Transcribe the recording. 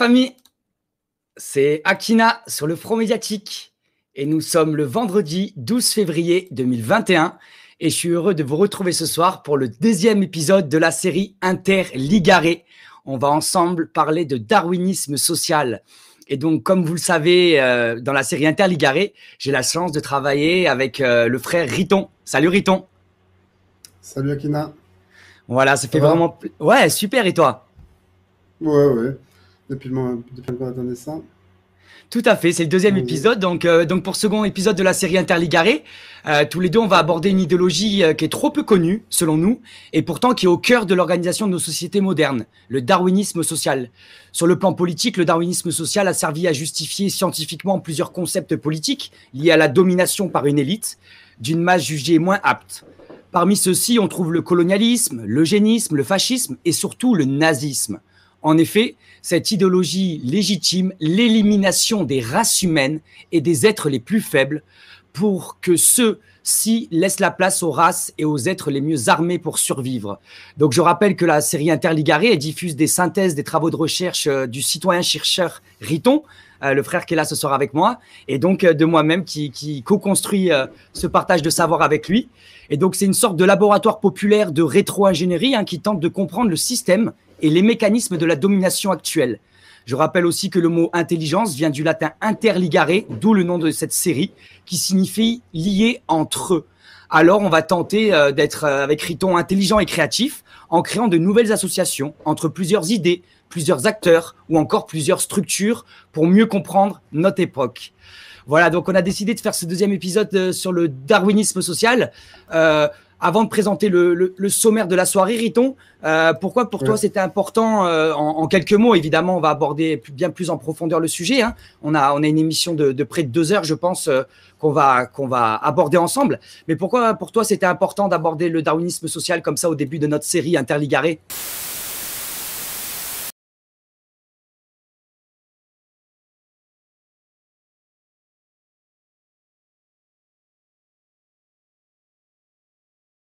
Famille, c'est Akina sur le front médiatique et nous sommes le vendredi 12 février 2021 et je suis heureux de vous retrouver ce soir pour le deuxième épisode de la série Interligaré. On va ensemble parler de darwinisme social. Et donc, comme vous le savez, euh, dans la série Interligaré, j'ai la chance de travailler avec euh, le frère Riton. Salut Riton. Salut Akina. Voilà, ça, fait vraiment. Ouais, super. Et toi Ouais, ouais depuis le, depuis Tout à fait, c'est le deuxième épisode. Donc, pour euh, donc pour second épisode de la série Interligaré, euh, tous les deux, on va aborder une idéologie euh, qui est trop peu connue, selon nous, et pourtant qui est au cœur de l'organisation de nos sociétés modernes, le darwinisme social. Sur le plan politique, le darwinisme social a servi à justifier scientifiquement plusieurs concepts politiques liés à la domination par une élite d'une masse jugée moins apte. Parmi ceux-ci, on trouve le colonialisme, l'eugénisme, le fascisme et surtout le nazisme. En effet, cette idéologie légitime l'élimination des races humaines et des êtres les plus faibles pour que ceux-ci laissent la place aux races et aux êtres les mieux armés pour survivre. Donc je rappelle que la série Interligaré diffuse des synthèses des travaux de recherche euh, du citoyen chercheur Riton, euh, le frère qui est là ce soir avec moi, et donc euh, de moi-même qui, qui co-construit ce partage de savoir avec lui. Et donc c'est une sorte de laboratoire populaire de rétro-ingénierie hein, qui tente de comprendre le système et les mécanismes de la domination actuelle. Je rappelle aussi que le mot intelligence vient du latin interligare, d'où le nom de cette série, qui signifie lier entre eux. Alors, on va tenter euh, d'être euh, avec Riton intelligent et créatif en créant de nouvelles associations entre plusieurs idées, plusieurs acteurs ou encore plusieurs structures pour mieux comprendre notre époque. Voilà, donc on a décidé de faire ce deuxième épisode euh, sur le darwinisme social avant de présenter le, le, le, sommaire de la soirée, Riton, euh, pourquoi pour toi c'était important euh, en, en, quelques mots Évidemment, on va aborder bien plus en profondeur le sujet. Hein. On, a, on a une émission de, de près de deux heures, je pense, euh, qu'on va, qu'on va aborder ensemble. Mais pourquoi pour toi c'était important d'aborder le darwinisme social comme ça au début de notre série Interligarée